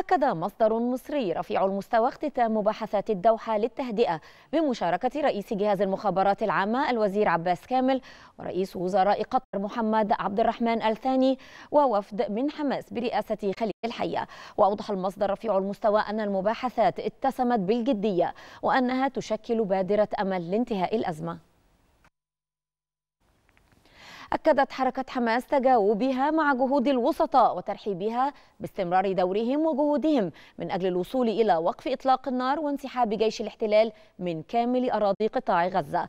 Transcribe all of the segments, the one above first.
أكد مصدر مصري رفيع المستوى اختتام مباحثات الدوحة للتهدئة بمشاركة رئيس جهاز المخابرات العامة الوزير عباس كامل ورئيس وزراء قطر محمد عبد الرحمن الثاني ووفد من حماس برئاسة خليل الحية وأوضح المصدر رفيع المستوى أن المباحثات اتسمت بالجدية وأنها تشكل بادرة أمل لانتهاء الأزمة أكدت حركة حماس تجاوبها مع جهود الوسطاء وترحيبها باستمرار دورهم وجهودهم من أجل الوصول إلى وقف إطلاق النار وانسحاب جيش الاحتلال من كامل أراضي قطاع غزة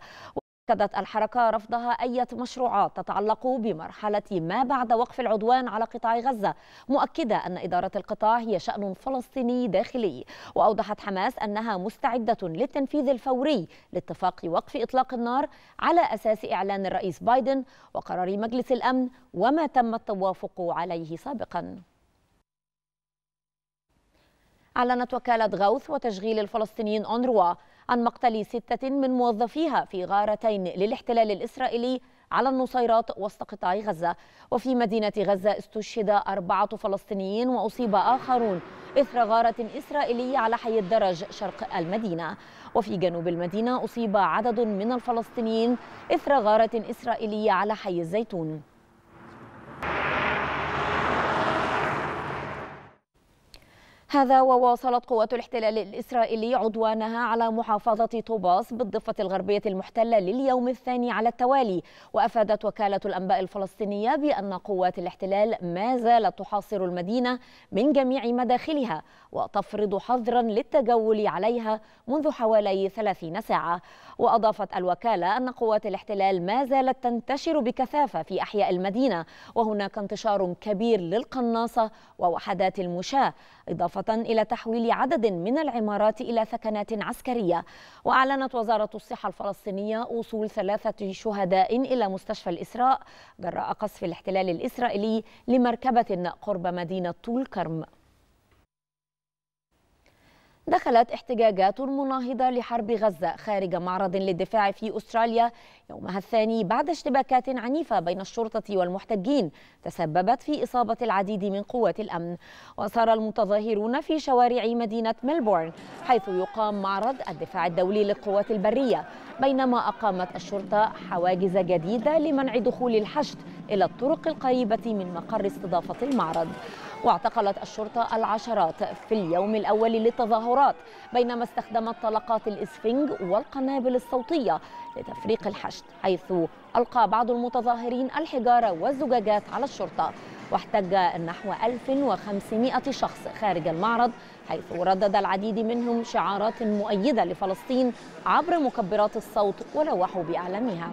أكدت الحركة رفضها أي مشروعات تتعلق بمرحلة ما بعد وقف العدوان على قطاع غزة مؤكدة أن إدارة القطاع هي شأن فلسطيني داخلي وأوضحت حماس أنها مستعدة للتنفيذ الفوري لاتفاق وقف إطلاق النار على أساس إعلان الرئيس بايدن وقرار مجلس الأمن وما تم التوافق عليه سابقاً أعلنت وكالة غوث وتشغيل الفلسطينيين أونروا عن مقتل ستة من موظفيها في غارتين للاحتلال الإسرائيلي على النصيرات وسط قطاع غزة وفي مدينة غزة استشهد أربعة فلسطينيين وأصيب آخرون إثر غارة إسرائيلية على حي الدرج شرق المدينة وفي جنوب المدينة أصيب عدد من الفلسطينيين إثر غارة إسرائيلية على حي الزيتون هذا وواصلت قوات الاحتلال الإسرائيلي عدوانها على محافظة طوباس بالضفة الغربية المحتلة لليوم الثاني على التوالي وأفادت وكالة الأنباء الفلسطينية بأن قوات الاحتلال ما زالت تحاصر المدينة من جميع مداخلها وتفرض حظرا للتجول عليها منذ حوالي 30 ساعة وأضافت الوكالة أن قوات الاحتلال ما زالت تنتشر بكثافة في أحياء المدينة وهناك انتشار كبير للقناصة ووحدات المشاة إضافة إضافة إلى تحويل عدد من العمارات إلى ثكنات عسكرية وأعلنت وزارة الصحة الفلسطينية وصول ثلاثة شهداء إلى مستشفى الإسراء جراء قصف الاحتلال الإسرائيلي لمركبة قرب مدينة طول كرم دخلت احتجاجات مناهضة لحرب غزة خارج معرض للدفاع في أستراليا يومها الثاني بعد اشتباكات عنيفة بين الشرطة والمحتجين تسببت في إصابة العديد من قوات الأمن وصار المتظاهرون في شوارع مدينة ملبورن حيث يقام معرض الدفاع الدولي للقوات البرية بينما أقامت الشرطة حواجز جديدة لمنع دخول الحشد إلى الطرق القريبة من مقر استضافة المعرض واعتقلت الشرطة العشرات في اليوم الأول للتظاهرات بينما استخدمت طلقات الإسفنج والقنابل الصوتية لتفريق الحشد حيث ألقى بعض المتظاهرين الحجارة والزجاجات على الشرطة واحتج نحو 1500 شخص خارج المعرض حيث ردد العديد منهم شعارات مؤيدة لفلسطين عبر مكبرات الصوت ولوحوا بأعلامها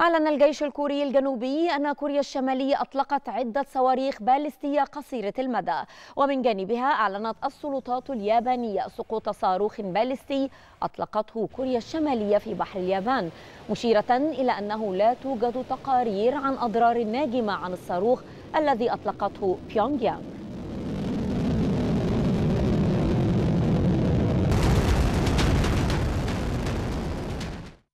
أعلن الجيش الكوري الجنوبي أن كوريا الشمالية أطلقت عدة صواريخ باليستية قصيرة المدى ومن جانبها أعلنت السلطات اليابانية سقوط صاروخ باليستي أطلقته كوريا الشمالية في بحر اليابان مشيرة إلى أنه لا توجد تقارير عن أضرار ناجمة عن الصاروخ الذي أطلقته بيونغيانغ